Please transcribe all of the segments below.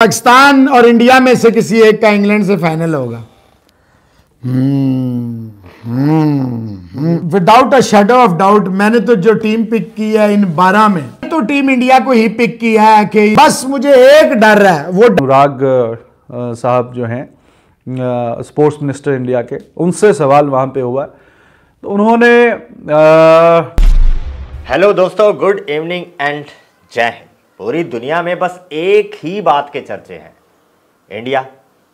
पाकिस्तान और इंडिया में से किसी एक का इंग्लैंड से फाइनल होगा without a shadow of doubt मैंने तो जो टीम पिक की है इन बारह में तो टीम इंडिया को ही पिक किया है कि बस मुझे एक डर है वो अनुराग साहब जो हैं स्पोर्ट्स मिनिस्टर इंडिया के उनसे सवाल वहां पे हुआ तो उन्होंने हेलो दोस्तों गुड इवनिंग एंड जय हिंद पूरी दुनिया में बस एक ही बात के चर्चे हैं इंडिया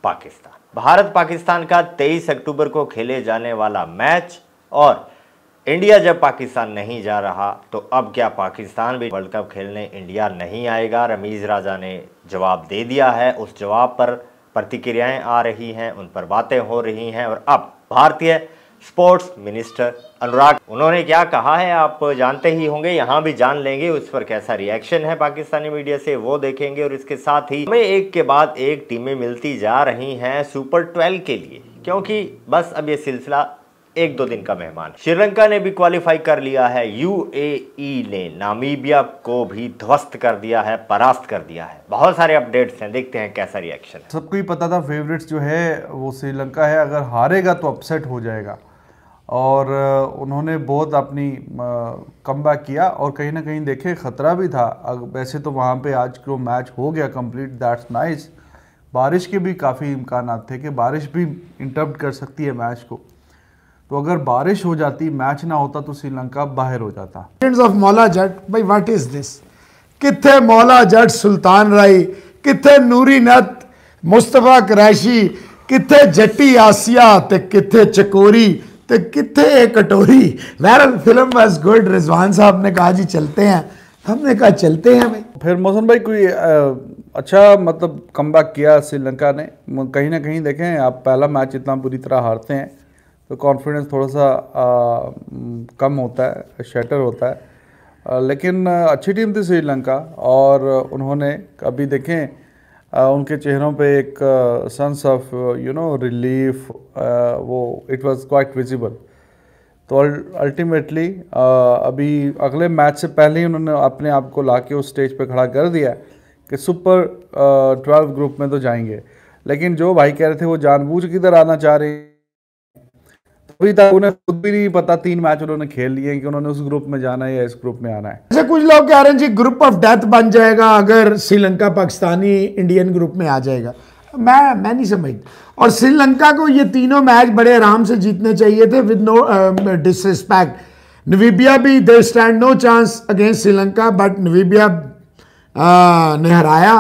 पाकिस्तान भारत पाकिस्तान का 23 अक्टूबर को खेले जाने वाला मैच और इंडिया जब पाकिस्तान नहीं जा रहा तो अब क्या पाकिस्तान भी वर्ल्ड कप खेलने इंडिया नहीं आएगा रमीज़ राजा ने जवाब दे दिया है उस जवाब पर प्रतिक्रियाएं आ रही हैं उन पर बातें हो रही हैं और अब भारतीय स्पोर्ट्स मिनिस्टर अनुराग उन्होंने क्या कहा है आप जानते ही होंगे यहाँ भी जान लेंगे उस पर कैसा रिएक्शन है पाकिस्तानी मीडिया से वो देखेंगे और इसके साथ ही हमें एक के बाद एक टीमें मिलती जा रही हैं सुपर ट्वेल्व के लिए क्योंकि बस अब ये सिलसिला एक दो दिन का मेहमान श्रीलंका ने भी क्वालिफाई कर लिया है यूएई e ने नामीबिया को भी ध्वस्त कर दिया है परास्त कर दिया है बहुत सारे अपडेट्स हैं देखते हैं कैसा रिएक्शन है सबको ही पता था फेवरेट्स जो है वो श्रीलंका है अगर हारेगा तो अपसेट हो जाएगा और उन्होंने बहुत अपनी कम किया और कहीं ना कहीं देखे ख़तरा भी था वैसे तो वहाँ पे आज जो मैच हो गया कंप्लीट दैट्स नाइस बारिश के भी काफ़ी इम्कान थे कि बारिश भी इंटरप्ट कर सकती है मैच को तो अगर बारिश हो जाती मैच ना होता तो श्रीलंका बाहर हो जाता ऑफ मौला जट भाई व्हाट इज दिस कितने मौला जट सुल्तान राई कितने नूरी नत मुस्तफ़ा क्रैशी कितने जट्टी आसिया तो कितने चकोरी तो कितने एक कटोरी बहरहाल फिल्म बस गुड रिजवान साहब ने कहा जी चलते हैं हमने कहा चलते हैं भाई फिर मोहसन भाई कोई अच्छा मतलब कम किया श्रीलंका ने कहीं ना कहीं देखें आप पहला मैच इतना बुरी तरह हारते हैं तो कॉन्फिडेंस थोड़ा सा आ, कम होता है शटर होता है आ, लेकिन अच्छी टीम थी श्रीलंका और उन्होंने अभी देखें उनके चेहरों पे एक sense of you know relief वो इट वाज क्वाइट विजिबल तो अल्टीमेटली अभी अगले मैच से पहले ही उन्होंने अपने आप को ला के उस स्टेज पे खड़ा कर दिया कि सुपर ट्वेल्व ग्रुप में तो जाएंगे लेकिन जो भाई कह रहे थे वो जानबूझ किधर आना चाह रहे अभी तक उन्हें खुद भी नहीं पता तीन मैच उन्होंने खेल लिए कि उन्होंने उस ग्रुप में जाना है या इस ग्रुप में आना है जैसे अच्छा, कुछ लोग कह रहे हैं जी ग्रुप ऑफ डेथ बन जाएगा अगर श्रीलंका पाकिस्तानी इंडियन ग्रुप में आ जाएगा मैं मैं नहीं समझ और श्रीलंका को ये तीनों मैच बड़े आराम से जीतने चाहिए थे विद नो डिसरिस्पेक्ट नवीबिया भी they stand no chance against Sri Lanka but Namibia uh, ने हराया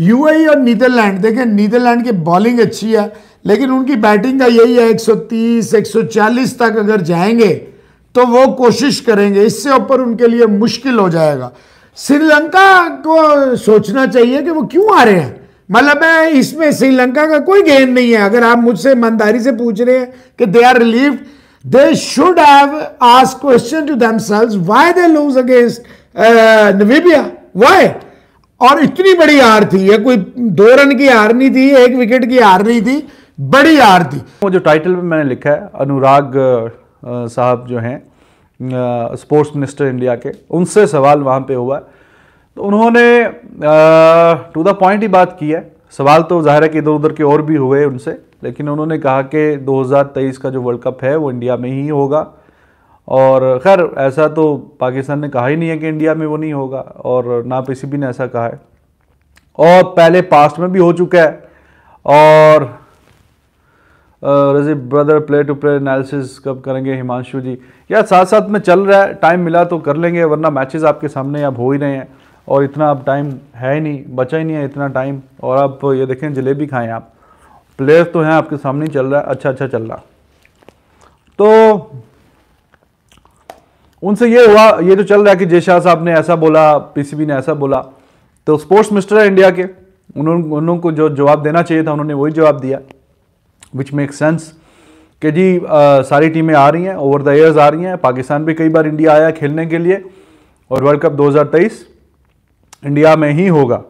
यूएई e और नीदरलैंड देखें नीदरलैंड की बॉलिंग अच्छी है लेकिन उनकी बैटिंग का यही है 130 140 तक अगर जाएंगे तो वो कोशिश करेंगे इससे ऊपर उनके लिए मुश्किल हो जाएगा श्रीलंका को सोचना चाहिए कि वो क्यों आ रहे हैं मतलब है इसमें श्रीलंका का कोई गेंद नहीं है अगर आप मुझसे ईमानदारी से पूछ रहे हैं कि they are relieve they should have ask question to themselves why they lose against Namibia why और इतनी बड़ी हार थी ये कोई दो रन की हार नहीं थी एक विकेट की हार नहीं थी बड़ी आरती वो जो टाइटल में मैंने लिखा है अनुराग साहब जो हैं स्पोर्ट्स मिनिस्टर इंडिया के उनसे सवाल वहाँ पे हुआ तो उन्होंने टू द पॉइंट ही बात की है सवाल तो जाहिर है कि इधर उधर के और भी हुए उनसे लेकिन उन्होंने कहा कि 2023 का जो वर्ल्ड कप है वो इंडिया में ही होगा और खैर ऐसा तो पाकिस्तान ने कहा ही नहीं है कि इंडिया में वो नहीं होगा और ना भी ने ऐसा कहा है और पहले पास्ट में भी हो चुका है और Raji brother play to play analysis कब करेंगे हिमांशु जी यार साथ साथ में चल रहा है टाइम मिला तो कर लेंगे वरना मैचेस आपके सामने अब हो ही रहे हैं और इतना अब टाइम है ही नहीं बचा ही नहीं है इतना टाइम और आप ये देखें जलेबी खाएँ आप प्लेयर्स तो हैं आपके सामने चल रहा है अच्छा अच्छा चल रहा तो उनसे ये हुआ ये जो तो चल रहा है कि जय शाह साहब ने ऐसा बोला पीसीबी ने ऐसा बोला तो स्पोर्ट्स मिनिस्टर है इंडिया के उन्होंने उन्होंने को जो जवाब देना चाहिए था उन्होंने वही जवाब दिया विच मेक सेंस कि जी आ, सारी टीमें आ रही हैं ओवर द ईयर्स आ रही हैं पाकिस्तान भी कई बार इंडिया आया खेलने के लिए और वर्ल्ड कप 2023 इंडिया में ही होगा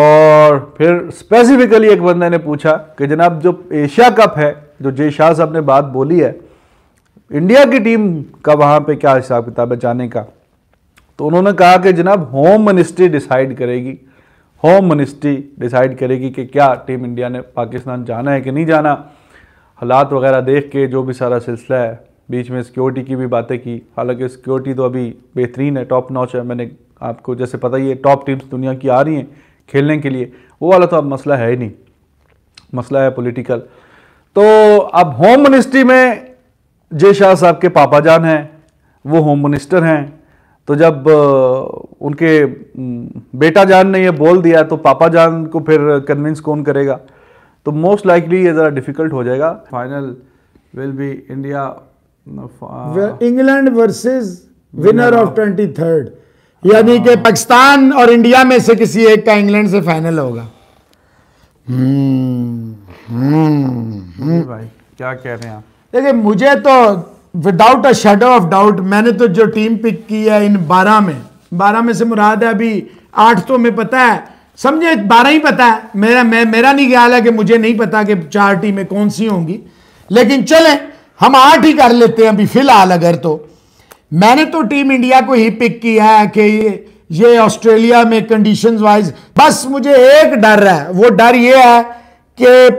और फिर स्पेसिफिकली एक बंदे ने पूछा कि जनाब जो एशिया कप है जो जय शाह साहब ने बात बोली है इंडिया की टीम का वहाँ पे क्या हिसाब किताब है जाने का तो उन्होंने कहा कि जनाब होम मिनिस्ट्री डिसाइड करेगी होम मिनिस्ट्री डिसाइड करेगी कि क्या टीम इंडिया ने पाकिस्तान जाना है कि नहीं जाना हालात वगैरह देख के जो भी सारा सिलसिला है बीच में सिक्योरिटी की भी बातें की हालांकि सिक्योरिटी तो अभी बेहतरीन है टॉप नॉच है मैंने आपको जैसे पता ही है टॉप टीम्स दुनिया की आ रही हैं खेलने के लिए वो वाला तो अब मसला है ही नहीं मसला है पॉलिटिकल तो अब होम मिनिस्ट्री में जय शाह साहब के पापा जान हैं वो होम मिनिस्टर हैं तो जब उनके बेटा जान ने ये बोल दिया तो पापा जान को फिर कन्विंस कौन करेगा तो मोस्ट लाइकली ये ज़रा डिफिकल्ट हो जाएगा final will be India England versus winner of twenty third यानी कि पाकिस्तान और इंडिया में से किसी एक का इंग्लैंड से फाइनल होगा हम्म, हम्म, हम्म। भाई क्या कह रहे हैं आप देखिए मुझे तो without a shadow of doubt मैंने तो जो टीम पिक की है इन बारह में बारह में से मुराद है अभी आठ तो में पता है समझे बारह ही पता है मेरा मैं मेरा नहीं ख्याल है कि मुझे नहीं पता कि चार टीमें कौन सी होंगी लेकिन चलें हम आठ ही कर लेते हैं अभी फिलहाल अगर तो मैंने तो टीम इंडिया को ही पिक किया है कि ये ये ऑस्ट्रेलिया में कंडीशन वाइज बस मुझे एक डर है वो डर ये है कि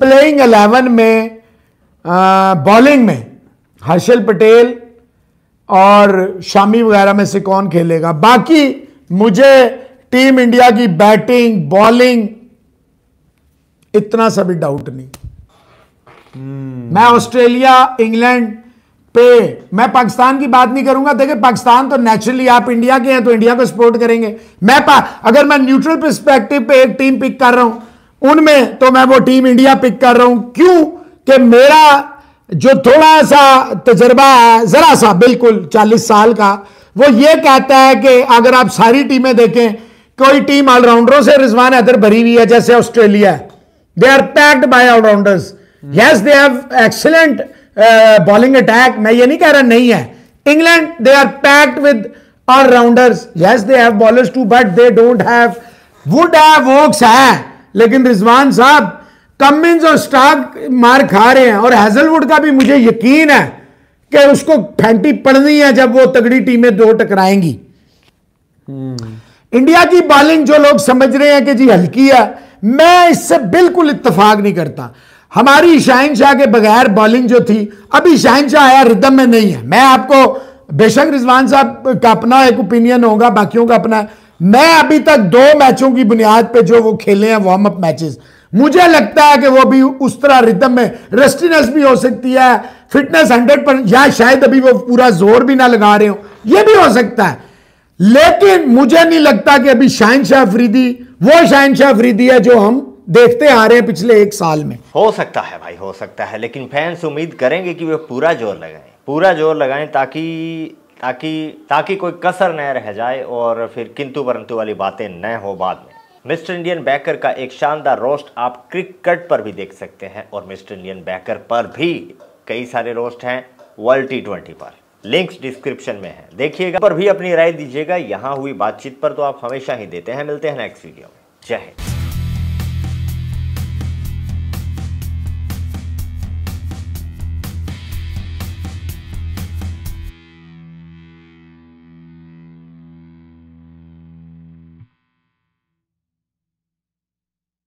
प्लेइंग एलेवन में बॉलिंग में हर्षल पटेल और शामी वगैरह में से कौन खेलेगा बाकी मुझे टीम इंडिया की बैटिंग बॉलिंग इतना सा भी डाउट नहीं hmm. मैं ऑस्ट्रेलिया इंग्लैंड पे मैं पाकिस्तान की बात नहीं करूंगा देखिए पाकिस्तान तो नेचुरली आप इंडिया के हैं तो इंडिया को सपोर्ट करेंगे मैं अगर मैं न्यूट्रल परस्पेक्टिव पे एक टीम पिक कर रहा हूं उनमें तो मैं वो टीम इंडिया पिक कर रहा हूं क्यों कि मेरा जो थोड़ा सा तजर्बा है ज़रा सा बिल्कुल चालीस साल का वो ये कहता है कि अगर आप सारी टीमें देखें कोई टीम ऑलराउंडरों से रिजवान अदर भरी हुई है जैसे Australia they are packed by allrounders yes they have excellent bowling attack मैं ये नहीं कह रहा नहीं है England they are packed with allrounders yes they have bowlers too but they don't have Wood है वोक्स है लेकिन रिजवान साहब कमिंस और स्टार्क मार खा रहे हैं और हेजलवुड का भी मुझे यकीन है कि उसको फैंटी पड़नी है जब वो तगड़ी टीमें दो टकराएंगी हम्म। इंडिया की बॉलिंग जो लोग समझ रहे हैं कि जी हल्की है मैं इससे बिल्कुल इत्तेफाक नहीं करता हमारी शाहन शाह के बगैर बॉलिंग जो थी अभी शाहन शाह आया रिदम में नहीं है मैं आपको बेशक रिजवान साहब का अपना एक ओपिनियन होगा बाकियों का अपना मैं अभी तक दो मैचों की बुनियाद पे जो वो खेले हैं वार्म अप मैचेस मुझे लगता है कि वो भी उस तरह रिदम में रेस्टिनेस भी हो सकती है फिटनेस हंड्रेड परसेंट या शायद अभी वो पूरा जोर भी ना लगा रहे हो ये भी हो सकता है लेकिन मुझे नहीं लगता कि अभी शाइन शाह फ्रीदी वो शाइन शाह फ्रीदी है जो हम देखते आ रहे हैं पिछले एक साल में हो सकता है भाई हो सकता है लेकिन फैंस उम्मीद करेंगे कि वे पूरा जोर लगाएं पूरा जोर लगाएं ताकि ताकि ताकि कोई कसर न रह जाए और फिर किंतु परंतु वाली बातें न हो बाद में मिस्टर इंडियन बैकर का एक शानदार रोस्ट आप क्रिकेट पर भी देख सकते हैं और मिस्टर इंडियन बैकर पर भी कई सारे रोस्ट हैं वर्ल्ड टी ट्वेंटी पर लिंक्स डिस्क्रिप्शन में है देखिएगा पर भी अपनी राय दीजिएगा यहाँ हुई बातचीत पर तो आप हमेशा ही देते हैं मिलते हैं नेक्स्ट वीडियो में जय हिंद